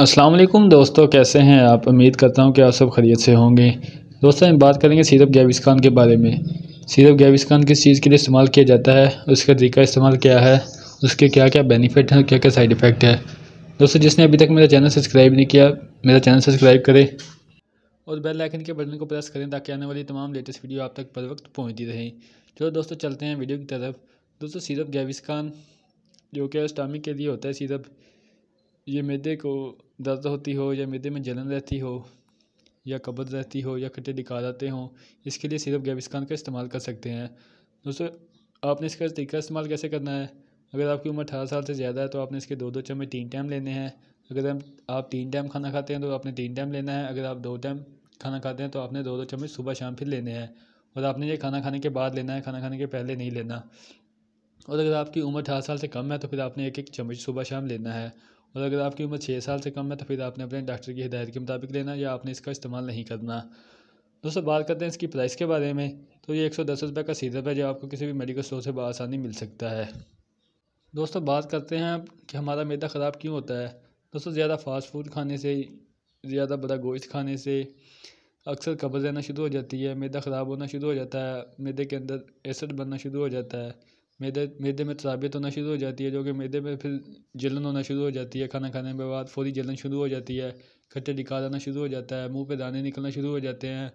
असलकुम दोस्तों कैसे हैं आप उम्मीद करता हूं कि आप सब खरीत से होंगे दोस्तों हम बात करेंगे सीरप खान के बारे में सीरप खान किस चीज़ के लिए इस्तेमाल किया जाता है उसका तरीका इस्तेमाल क्या है उसके क्या क्या बेनिफिट हैं क्या क्या साइड इफ़ेक्ट है दोस्तों जिसने अभी तक मेरा चैनल सब्सक्राइब नहीं किया मेरा चैनल सब्सक्राइब करें और बेल आइकन के बटन को प्रेस करें ताकि आने वाली तमाम लेटेस्ट वीडियो आप तक पर वक्त पहुँचती रहें चलो दोस्तों चलते हैं वीडियो की तरफ दोस्तों सीरप खान जो कि स्टामिक के लिए होता है सीरप ये मैदे को दर्द होती हो या मैदे में जलन रहती हो या कब्ज़ रहती हो या खट्टे निकालते हों इसके लिए सिर्फ गैविस्कान का इस्तेमाल कर सकते हैं दोस्तों आपने इसका तरीका इस्तेमाल कैसे करना है अगर आपकी उम्र अठारह साल से ज़्यादा है तो आपने इसके दो दो चम्मच तीन टाइम लेने हैं अगर आप तीन टाइम खाना खाते हैं तो आपने तीन टाइम लेना है अगर आप दो टाइम खाना खाते हैं तो आपने दो दो चम्मच सुबह शाम फिर लेने हैं और आपने ये खाना खाने के बाद लेना है खाना खाने के पहले नहीं लेना और अगर आपकी उम्र अठारह साल से कम है तो फिर आपने एक एक चम्मच सुबह शाम लेना है और अगर आपकी उम्र छः साल से कम है तो फिर आपने अपने डॉक्टर की हिदायत के मुताबिक लेना या आपने इसका इस्तेमाल नहीं करना दोस्तों बात करते हैं इसकी प्राइस के बारे में तो ये एक सौ दस रुपये का सीरप है जो आपको किसी भी मेडिकल स्टोर से बसानी मिल सकता है दोस्तों बात करते हैं कि हमारा मैदा ख़राब क्यों होता है दोस्तों ज़्यादा फास्ट फूड खाने से ज़्यादा बड़ा गोश्त खाने से अक्सर कब्ज़ रहना शुरू हो जाती है मैदा ख़राब होना शुरू हो जाता है मैदे के अंदर एसिड बनना शुरू हो जाता है मैदे मैदे में तराबियत होना शुरू हो जाती है जो कि मैदे में फिर जलन होना शुरू हो जाती है खाना खाने के बाद फौरी जलन शुरू हो जाती है खट्टे निकाल आना शुरू हो जाता है मुंह पे दाने निकलना शुरू हो जाते हैं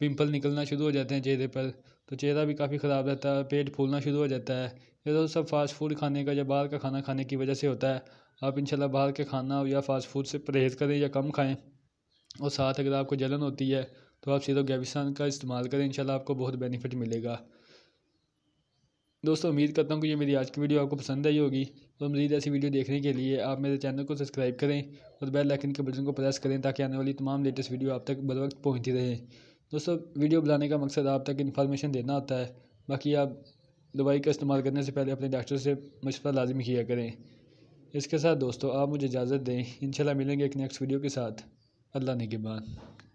पिंपल निकलना शुरू हो जाते हैं चेहरे पर तो चेहरा भी काफ़ी ख़राब रहता है पेट फूलना शुरू हो जाता है ये तो सब फास्ट फूड खाने का या बाहर का खाना खाने की वजह से होता है आप इंशाल्लाह बाहर के खाना या फास्ट फूड से परहेज़ करें या कम खाएं और साथ अगर आपको जलन होती है तो आप सीधो गैविसान का इस्तेमाल करें इंशाल्लाह आपको बहुत बेनिफिट मिलेगा दोस्तों उम्मीद करता हूँ कि ये मेरी आज की वीडियो आपको पसंद आई होगी और तो मजीद ऐसी वीडियो देखने के लिए आप मेरे चैनल को सब्सक्राइब करें और बेल आइकन के बटन को प्रेस करें ताकि आने वाली तमाम लेटेस्ट वीडियो आप तक बर वक्त पहुँचती रहे दोस्तों वीडियो बनाने का मकसद आप तक इन्फॉर्मेशन देना होता है बाकी आप दवाई का इस्तेमाल करने से पहले अपने डॉक्टर से मशवरा लाजमी किया करें इसके साथ दोस्तों आप मुझे इजाज़त दें इंशाल्लाह मिलेंगे एक नेक्स्ट वीडियो के साथ अल्लाह ने के बाद